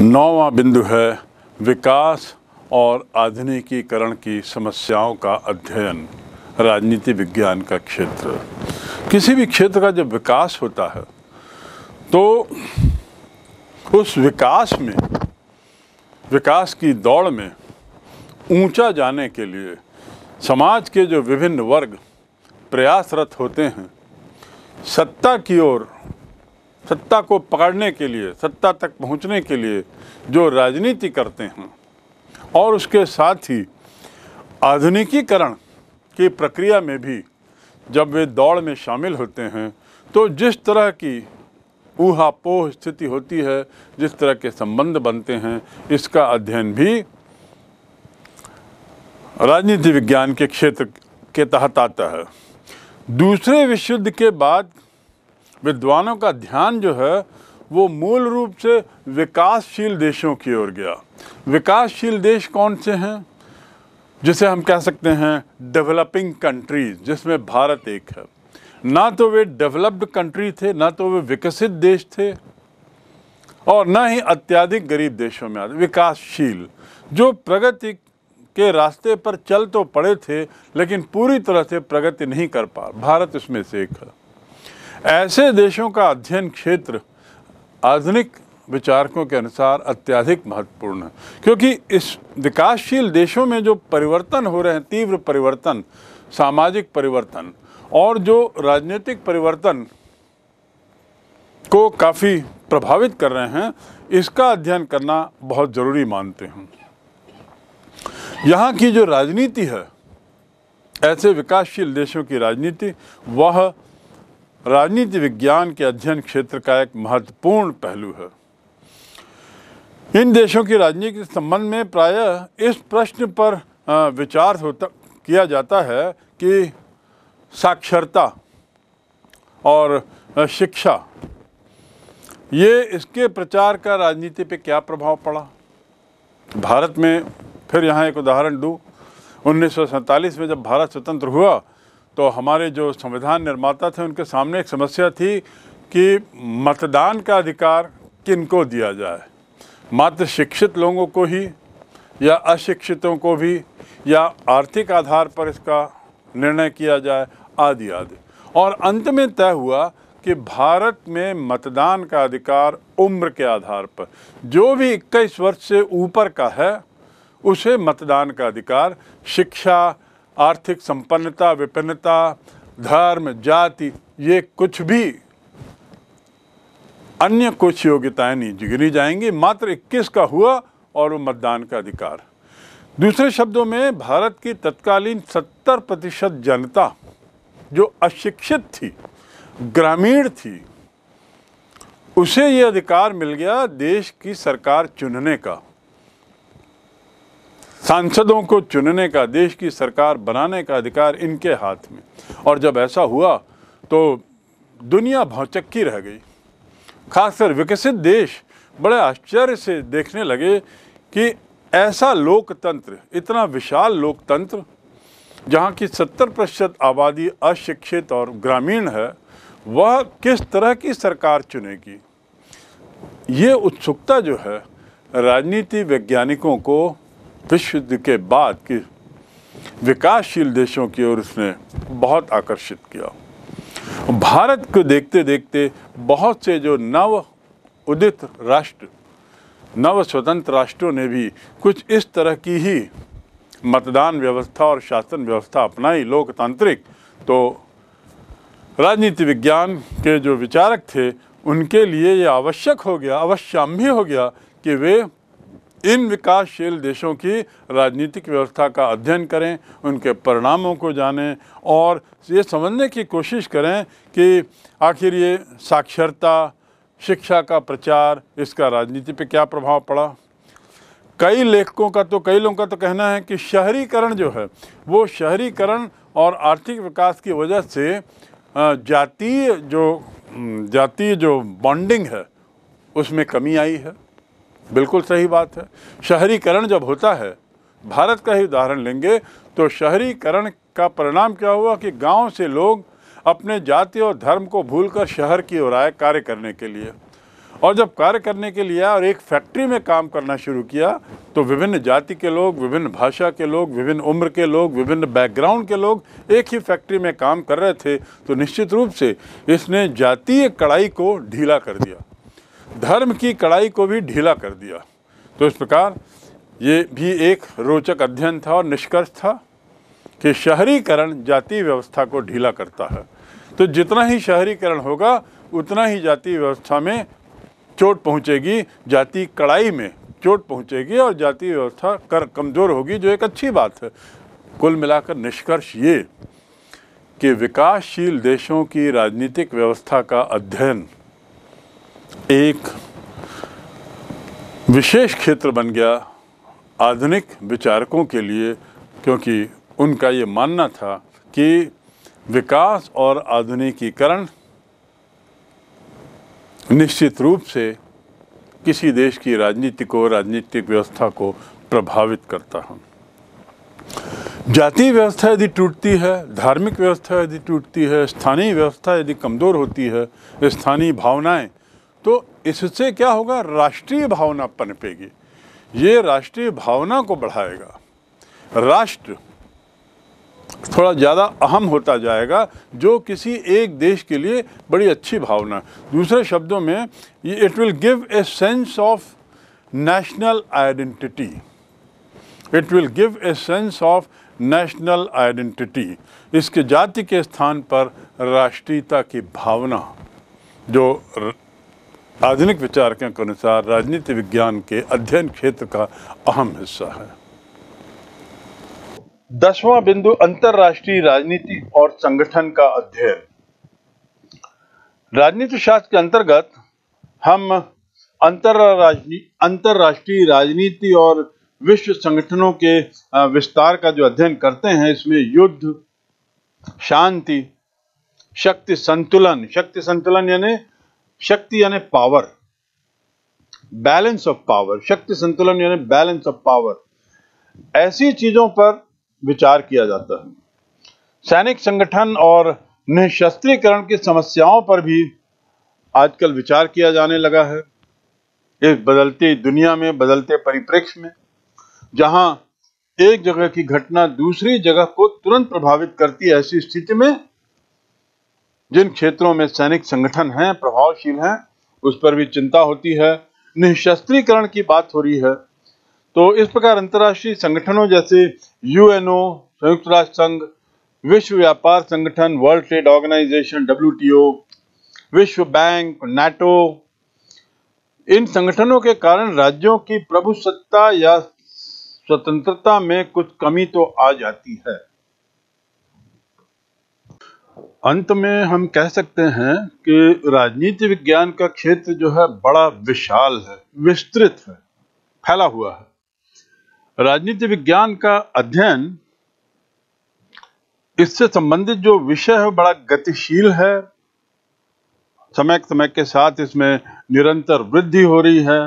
नौवा बिंदु है विकास और आधुनिकीकरण की समस्याओं का अध्ययन राजनीति विज्ञान का क्षेत्र किसी भी क्षेत्र का जब विकास होता है तो उस विकास में विकास की दौड़ में ऊंचा जाने के लिए समाज के जो विभिन्न वर्ग प्रयासरत होते हैं सत्ता की ओर सत्ता को पकड़ने के लिए सत्ता तक पहुंचने के लिए जो राजनीति करते हैं और उसके साथ ही आधुनिकीकरण की प्रक्रिया में भी जब वे दौड़ में शामिल होते हैं तो जिस तरह की ऊहापोह स्थिति होती है जिस तरह के संबंध बनते हैं इसका अध्ययन भी राजनीति विज्ञान के क्षेत्र के तहत आता है दूसरे विश्व युद्ध के बाद विद्वानों का ध्यान जो है वो मूल रूप से विकासशील देशों की ओर गया विकासशील देश कौन से हैं जिसे हम कह सकते हैं डेवलपिंग कंट्रीज जिसमें भारत एक है ना तो वे डेवलप्ड कंट्री थे ना तो वे विकसित देश थे और ना ही अत्याधिक गरीब देशों में आते विकासशील जो प्रगति के रास्ते पर चल तो पड़े थे लेकिन पूरी तरह से प्रगति नहीं कर पा भारत उसमें से एक है ऐसे देशों का अध्ययन क्षेत्र आधुनिक विचारकों के अनुसार अत्याधिक महत्वपूर्ण है क्योंकि इस विकासशील देशों में जो परिवर्तन हो रहे हैं तीव्र परिवर्तन सामाजिक परिवर्तन और जो राजनीतिक परिवर्तन को काफ़ी प्रभावित कर रहे हैं इसका अध्ययन करना बहुत ज़रूरी मानते हैं यहाँ की जो राजनीति है ऐसे विकासशील देशों की राजनीति वह राजनीति विज्ञान के अध्ययन क्षेत्र का एक महत्वपूर्ण पहलू है इन देशों की राजनीति के संबंध में प्रायः इस प्रश्न पर विचार होता किया जाता है कि साक्षरता और शिक्षा ये इसके प्रचार का राजनीति पे क्या प्रभाव पड़ा भारत में फिर यहाँ एक उदाहरण दूँ उन्नीस में जब भारत स्वतंत्र हुआ तो हमारे जो संविधान निर्माता थे उनके सामने एक समस्या थी कि मतदान का अधिकार किन को दिया जाए मात्र शिक्षित लोगों को ही या अशिक्षितों को भी या आर्थिक आधार पर इसका निर्णय किया जाए आदि आदि और अंत में तय हुआ कि भारत में मतदान का अधिकार उम्र के आधार पर जो भी 21 वर्ष से ऊपर का है उसे मतदान का अधिकार शिक्षा आर्थिक संपन्नता विपन्नता धर्म जाति ये कुछ भी अन्य कुछ योग्यताएं नहीं गिरी जाएंगी मात्र 21 का हुआ और वो मतदान का अधिकार दूसरे शब्दों में भारत की तत्कालीन 70 प्रतिशत जनता जो अशिक्षित थी ग्रामीण थी उसे ये अधिकार मिल गया देश की सरकार चुनने का सांसदों को चुनने का देश की सरकार बनाने का अधिकार इनके हाथ में और जब ऐसा हुआ तो दुनिया भौचक्की रह गई खासकर विकसित देश बड़े आश्चर्य से देखने लगे कि ऐसा लोकतंत्र इतना विशाल लोकतंत्र जहाँ की सत्तर प्रतिशत आबादी अशिक्षित और ग्रामीण है वह किस तरह की सरकार चुनेगी ये उत्सुकता जो है राजनीति वैज्ञानिकों को विश्व युद्ध के बाद कि विकासशील देशों की ओर उसने बहुत आकर्षित किया भारत को देखते देखते बहुत से जो नव उदित राष्ट्र नव स्वतंत्र राष्ट्रों ने भी कुछ इस तरह की ही मतदान व्यवस्था और शासन व्यवस्था अपनाई लोकतांत्रिक तो राजनीति विज्ञान के जो विचारक थे उनके लिए ये आवश्यक हो गया अवश्यम भी हो गया कि वे इन विकासशील देशों की राजनीतिक व्यवस्था का अध्ययन करें उनके परिणामों को जानें और ये समझने की कोशिश करें कि आखिर ये साक्षरता शिक्षा का प्रचार इसका राजनीति पे क्या प्रभाव पड़ा कई लेखकों का तो कई लोगों का तो कहना है कि शहरीकरण जो है वो शहरीकरण और आर्थिक विकास की वजह से जातीय जो जातीय जो बॉन्डिंग है उसमें कमी आई है बिल्कुल सही बात है शहरीकरण जब होता है भारत का ही उदाहरण लेंगे तो शहरीकरण का परिणाम क्या हुआ कि गांव से लोग अपने जाति और धर्म को भूलकर शहर की ओर आए कार्य करने के लिए और जब कार्य करने के लिए और एक फैक्ट्री में काम करना शुरू किया तो विभिन्न जाति के लोग विभिन्न भाषा के लोग विभिन्न उम्र के लोग विभिन्न बैकग्राउंड के लोग एक ही फैक्ट्री में काम कर रहे थे तो निश्चित रूप से इसने जातीय कड़ाई को ढीला कर दिया धर्म की कड़ाई को भी ढीला कर दिया तो इस प्रकार ये भी एक रोचक अध्ययन था और निष्कर्ष था कि शहरीकरण जाति व्यवस्था को ढीला करता है तो जितना ही शहरीकरण होगा उतना ही जाति व्यवस्था में चोट पहुंचेगी जाति कड़ाई में चोट पहुंचेगी और जाति व्यवस्था कर कमज़ोर होगी जो एक अच्छी बात है कुल मिलाकर निष्कर्ष ये कि विकासशील देशों की राजनीतिक व्यवस्था का अध्ययन एक विशेष क्षेत्र बन गया आधुनिक विचारकों के लिए क्योंकि उनका ये मानना था कि विकास और आधुनिकीकरण निश्चित रूप से किसी देश की राजनीति को राजनीतिक व्यवस्था को प्रभावित करता है जातीय व्यवस्था यदि टूटती है धार्मिक व्यवस्था यदि टूटती है स्थानीय व्यवस्था यदि कमज़ोर होती है स्थानीय भावनाएं तो इससे क्या होगा राष्ट्रीय भावना पनपेगी ये राष्ट्रीय भावना को बढ़ाएगा राष्ट्र थोड़ा ज़्यादा अहम होता जाएगा जो किसी एक देश के लिए बड़ी अच्छी भावना दूसरे शब्दों में ये it will give a sense of national identity it will give a sense of national identity इसके जाति के स्थान पर राष्ट्रीयता की भावना जो आधुनिक विचार के अनुसार राजनीति विज्ञान के अध्ययन क्षेत्र का अहम हिस्सा है दसवां बिंदु अंतरराष्ट्रीय राजनीति और संगठन का अध्ययन राजनीति शास्त्र के अंतर्गत हम अंतरराष्ट्रीय अंतरराष्ट्रीय राजनीति और विश्व संगठनों के विस्तार का जो अध्ययन करते हैं इसमें युद्ध शांति शक्ति संतुलन शक्ति संतुलन यानी शक्ति यानी पावर बैलेंस ऑफ पावर शक्ति संतुलन यानी बैलेंस ऑफ पावर ऐसी चीजों पर विचार किया जाता है सैनिक संगठन और निशस्त्रीकरण की समस्याओं पर भी आजकल विचार किया जाने लगा है इस बदलती दुनिया में बदलते परिप्रेक्ष्य में जहां एक जगह की घटना दूसरी जगह को तुरंत प्रभावित करती है ऐसी स्थिति में जिन क्षेत्रों में सैनिक संगठन हैं प्रभावशील हैं उस पर भी चिंता होती है निशस्त्रीकरण की बात हो रही है तो इस प्रकार अंतर्राष्ट्रीय संगठनों जैसे यूएनओ संयुक्त राष्ट्र संघ विश्व व्यापार संगठन वर्ल्ड ट्रेड ऑर्गेनाइजेशन डब्ल्यू विश्व बैंक नाटो इन संगठनों के कारण राज्यों की प्रभुसत्ता या स्वतंत्रता में कुछ कमी तो आ जाती है अंत में हम कह सकते हैं कि राजनीति विज्ञान का क्षेत्र जो है बड़ा विशाल है विस्तृत है फैला हुआ है राजनीति विज्ञान का अध्ययन इससे संबंधित जो विषय है बड़ा गतिशील है समय समय के साथ इसमें निरंतर वृद्धि हो रही है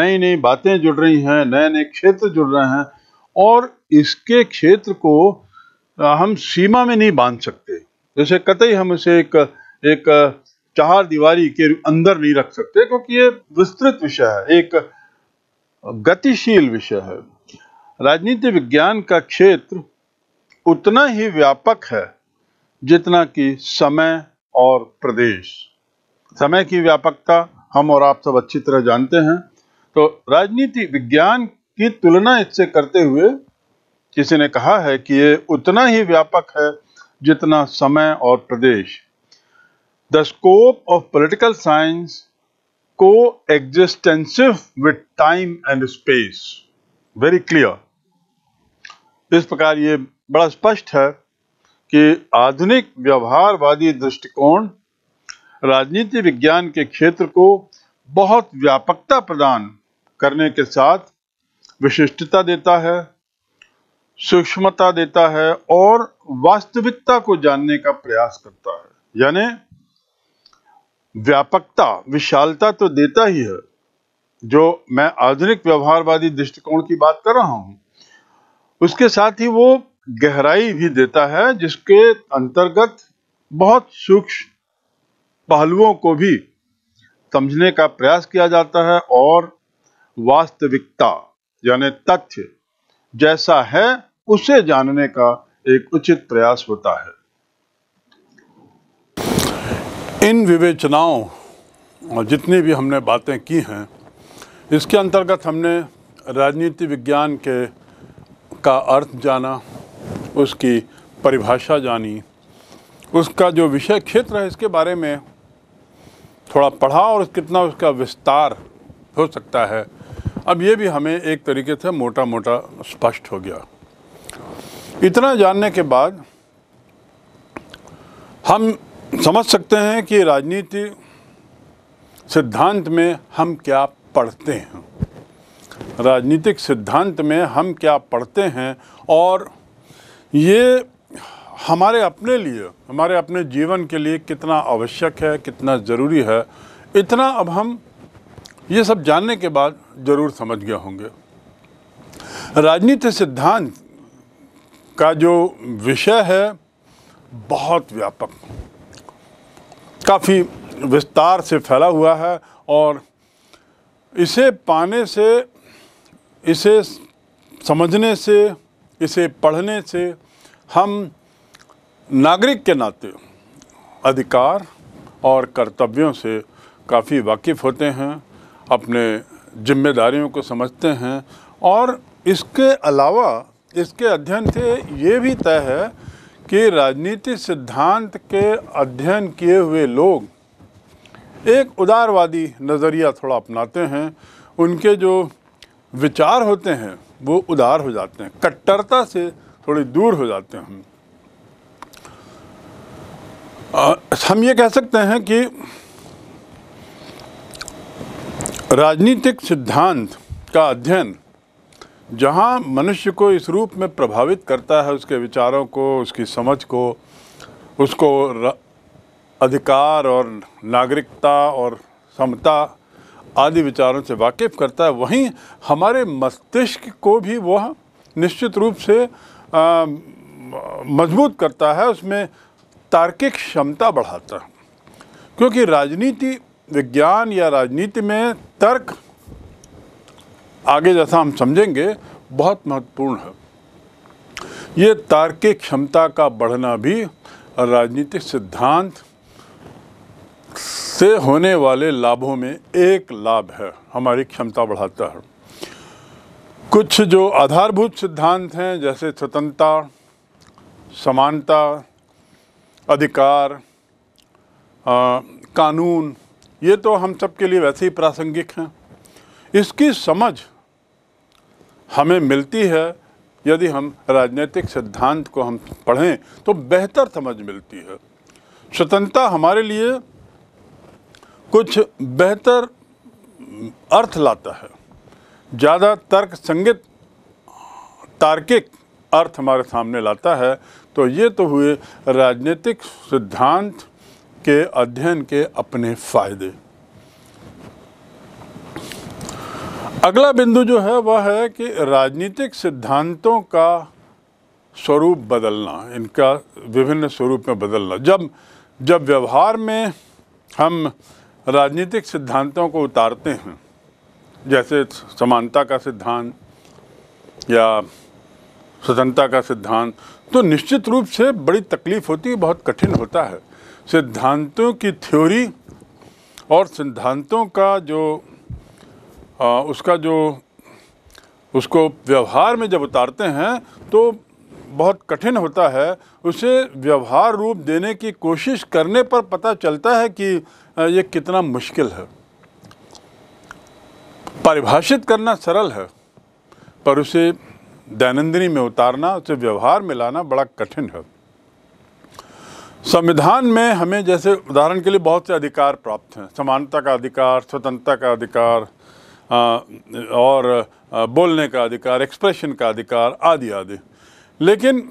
नई नई बातें जुड़ रही हैं नए नए क्षेत्र जुड़ रहे हैं और इसके क्षेत्र को हम सीमा में नहीं बांध सकते जैसे कतई हम इसे एक एक चार दीवारी के अंदर नहीं रख सकते क्योंकि ये विस्तृत विषय है एक गतिशील विषय है राजनीति विज्ञान का क्षेत्र उतना ही व्यापक है जितना कि समय और प्रदेश समय की व्यापकता हम और आप सब अच्छी तरह जानते हैं तो राजनीति विज्ञान की तुलना इससे करते हुए किसी ने कहा है कि ये उतना ही व्यापक है जितना समय और प्रदेश the scope of political science को extensive with time and space very clear इस प्रकार ये बड़ा स्पष्ट है कि आधुनिक व्यवहारवादी दृष्टिकोण राजनीति विज्ञान के क्षेत्र को बहुत व्यापकता प्रदान करने के साथ विशिष्टता देता है सूक्ष्मता देता है और वास्तविकता को जानने का प्रयास करता है यानी व्यापकता विशालता तो देता ही है जो मैं आधुनिक व्यवहारवादी दृष्टिकोण की बात कर रहा हूं उसके साथ ही वो गहराई भी देता है जिसके अंतर्गत बहुत सूक्ष्म पहलुओं को भी समझने का प्रयास किया जाता है और वास्तविकता यानी तथ्य जैसा है उसे जानने का एक उचित प्रयास होता है इन विवेचनाओं और जितनी भी हमने बातें की हैं इसके अंतर्गत हमने राजनीति विज्ञान के का अर्थ जाना उसकी परिभाषा जानी उसका जो विषय क्षेत्र है इसके बारे में थोड़ा पढ़ा और कितना उसका विस्तार हो सकता है अब ये भी हमें एक तरीके से मोटा मोटा स्पष्ट हो गया इतना जानने के बाद हम समझ सकते हैं कि राजनीति सिद्धांत में हम क्या पढ़ते हैं राजनीतिक सिद्धांत में हम क्या पढ़ते हैं और ये हमारे अपने लिए हमारे अपने जीवन के लिए कितना आवश्यक है कितना ज़रूरी है इतना अब हम ये सब जानने के बाद ज़रूर समझ गए होंगे राजनीति सिद्धांत का जो विषय है बहुत व्यापक काफ़ी विस्तार से फैला हुआ है और इसे पाने से इसे समझने से इसे पढ़ने से हम नागरिक के नाते अधिकार और कर्तव्यों से काफ़ी वाकिफ़ होते हैं अपने जिम्मेदारियों को समझते हैं और इसके अलावा इसके अध्ययन से ये भी तय है कि राजनीति सिद्धांत के अध्ययन किए हुए लोग एक उदारवादी नज़रिया थोड़ा अपनाते हैं उनके जो विचार होते हैं वो उदार हो जाते हैं कट्टरता से थोड़ी दूर हो जाते हैं आ, हम ये कह सकते हैं कि राजनीतिक सिद्धांत का अध्ययन जहाँ मनुष्य को इस रूप में प्रभावित करता है उसके विचारों को उसकी समझ को उसको अधिकार और नागरिकता और समता आदि विचारों से वाकिफ़ करता है वहीं हमारे मस्तिष्क को भी वह निश्चित रूप से मजबूत करता है उसमें तार्किक क्षमता बढ़ाता है क्योंकि राजनीति विज्ञान या राजनीति में तर्क आगे जैसा हम समझेंगे बहुत महत्वपूर्ण है ये तार्किक क्षमता का बढ़ना भी राजनीतिक सिद्धांत से होने वाले लाभों में एक लाभ है हमारी क्षमता बढ़ाता है कुछ जो आधारभूत सिद्धांत हैं जैसे स्वतंत्रता समानता अधिकार आ, कानून ये तो हम सबके लिए वैसे ही प्रासंगिक हैं इसकी समझ हमें मिलती है यदि हम राजनीतिक सिद्धांत को हम पढ़ें तो बेहतर समझ मिलती है स्वतंत्रता हमारे लिए कुछ बेहतर अर्थ लाता है ज़्यादा तर्क संगत तार्किक अर्थ हमारे सामने लाता है तो ये तो हुए राजनीतिक सिद्धांत के अध्ययन के अपने फ़ायदे अगला बिंदु जो है वह है कि राजनीतिक सिद्धांतों का स्वरूप बदलना इनका विभिन्न स्वरूप में बदलना जब जब व्यवहार में हम राजनीतिक सिद्धांतों को उतारते हैं जैसे समानता का सिद्धांत या स्वतंत्रता का सिद्धांत तो निश्चित रूप से बड़ी तकलीफ़ होती है बहुत कठिन होता है सिद्धांतों की थ्योरी और सिद्धांतों का जो आ, उसका जो उसको व्यवहार में जब उतारते हैं तो बहुत कठिन होता है उसे व्यवहार रूप देने की कोशिश करने पर पता चलता है कि ये कितना मुश्किल है परिभाषित करना सरल है पर उसे दैनंदिनी में उतारना उसे व्यवहार में लाना बड़ा कठिन है संविधान में हमें जैसे उदाहरण के लिए बहुत से अधिकार प्राप्त हैं समानता का अधिकार स्वतंत्रता का अधिकार और बोलने का अधिकार एक्सप्रेशन का अधिकार आदि आदि लेकिन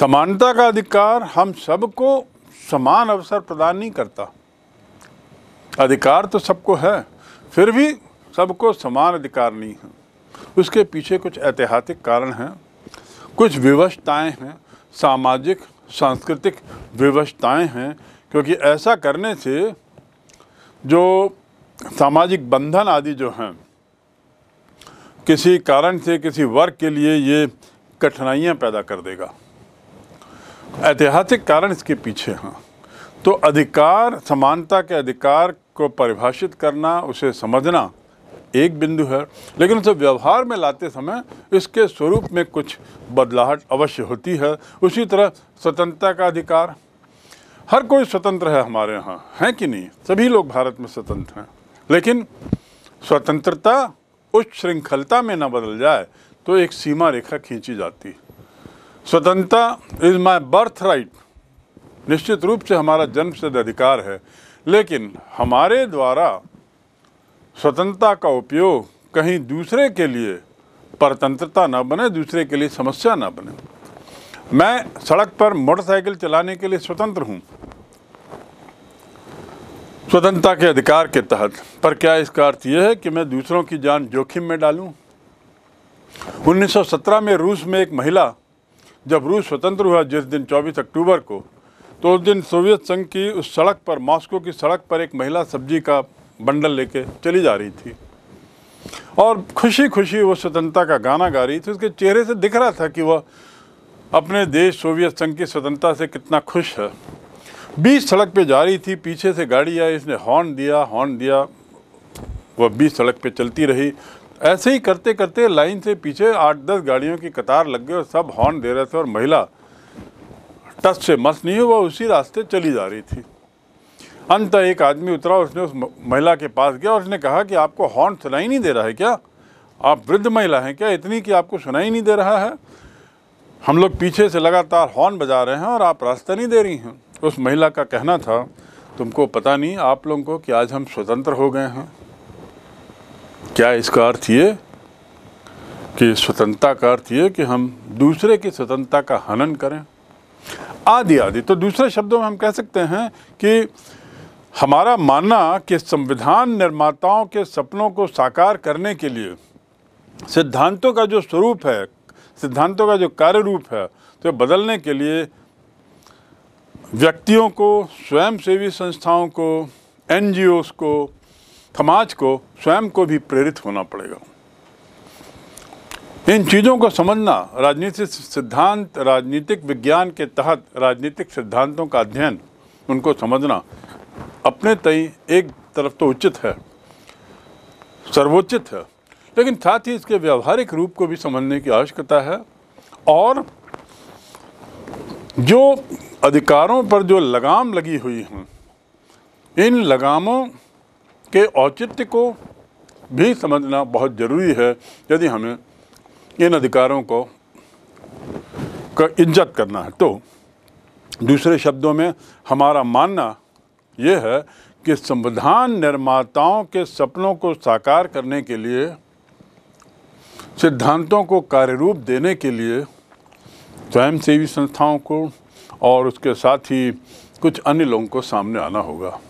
समानता का अधिकार हम सबको समान अवसर प्रदान नहीं करता अधिकार तो सबको है फिर भी सबको समान अधिकार नहीं है उसके पीछे कुछ ऐतिहासिक कारण हैं कुछ विवशताएँ हैं सामाजिक सांस्कृतिक विवशताएँ हैं क्योंकि ऐसा करने से जो सामाजिक बंधन आदि जो हैं किसी कारण से किसी वर्ग के लिए ये कठिनाइयाँ पैदा कर देगा ऐतिहासिक कारण इसके पीछे हैं तो अधिकार समानता के अधिकार को परिभाषित करना उसे समझना एक बिंदु है लेकिन उसे व्यवहार में लाते समय इसके स्वरूप में कुछ बदलाहट अवश्य होती है उसी तरह स्वतंत्रता का अधिकार हर कोई स्वतंत्र है हमारे यहाँ है कि नहीं सभी लोग भारत में स्वतंत्र हैं लेकिन स्वतंत्रता उस श्रृंखलता में न बदल जाए तो एक सीमा रेखा खींची जाती है स्वतंत्रता इज़ माई बर्थ राइट निश्चित रूप से हमारा जन्म सिद्ध अधिकार है लेकिन हमारे द्वारा स्वतंत्रता का उपयोग कहीं दूसरे के लिए परतंत्रता ना बने दूसरे के लिए समस्या ना बने मैं सड़क पर मोटरसाइकिल चलाने के लिए स्वतंत्र हूँ स्वतंत्रता के अधिकार के तहत पर क्या इसका अर्थ यह है कि मैं दूसरों की जान जोखिम में डालूं? 1917 में रूस में एक महिला जब रूस स्वतंत्र हुआ जिस दिन 24 अक्टूबर को तो उस दिन सोवियत संघ की उस सड़क पर मॉस्को की सड़क पर एक महिला सब्जी का बंडल लेके चली जा रही थी और खुशी खुशी वो स्वतंत्रता का गाना गा रही थी उसके चेहरे से दिख रहा था कि वह अपने देश सोवियत संघ की स्वतंत्रता से कितना खुश है बीच सड़क पे जा रही थी पीछे से गाड़ी आई इसने हॉर्न दिया हॉर्न दिया वह बीच सड़क पे चलती रही ऐसे ही करते करते लाइन से पीछे आठ दस गाड़ियों की कतार लग गई और सब हॉर्न दे रहे थे और महिला टच से मस नहीं हुई वह उसी रास्ते चली जा रही थी अंत एक आदमी उतरा उसने उस महिला के पास गया और उसने कहा कि आपको हॉर्न सुनाई नहीं दे रहा है क्या आप वृद्ध महिला हैं क्या इतनी कि आपको सुनाई नहीं दे रहा है हम लोग पीछे से लगातार हॉर्न बजा रहे हैं और आप रास्ता नहीं दे रही हैं उस महिला का कहना था तुमको पता नहीं आप लोगों को कि आज हम स्वतंत्र हो गए हैं क्या इसका अर्थ ये कि स्वतंत्रता का अर्थ ये कि हम दूसरे की स्वतंत्रता का हनन करें आदि आदि तो दूसरे शब्दों में हम कह सकते हैं कि हमारा मानना कि संविधान निर्माताओं के सपनों को साकार करने के लिए सिद्धांतों का जो स्वरूप है सिद्धांतों का जो कार्य रूप है तो बदलने के लिए व्यक्तियों को स्वयंसेवी संस्थाओं को एन को समाज को स्वयं को भी प्रेरित होना पड़ेगा इन चीज़ों को समझना राजनीतिक सिद्धांत राजनीतिक विज्ञान के तहत राजनीतिक सिद्धांतों का अध्ययन उनको समझना अपने तय एक तरफ तो उचित है सर्वोचित है लेकिन साथ ही इसके व्यवहारिक रूप को भी समझने की आवश्यकता है और जो अधिकारों पर जो लगाम लगी हुई हैं इन लगामों के औचित्य को भी समझना बहुत ज़रूरी है यदि हमें इन अधिकारों को का इज्जत करना है तो दूसरे शब्दों में हमारा मानना यह है कि संविधान निर्माताओं के सपनों को साकार करने के लिए सिद्धांतों को कार्यरूप देने के लिए स्वयंसेवी संस्थाओं को और उसके साथ ही कुछ अन्य लोगों को सामने आना होगा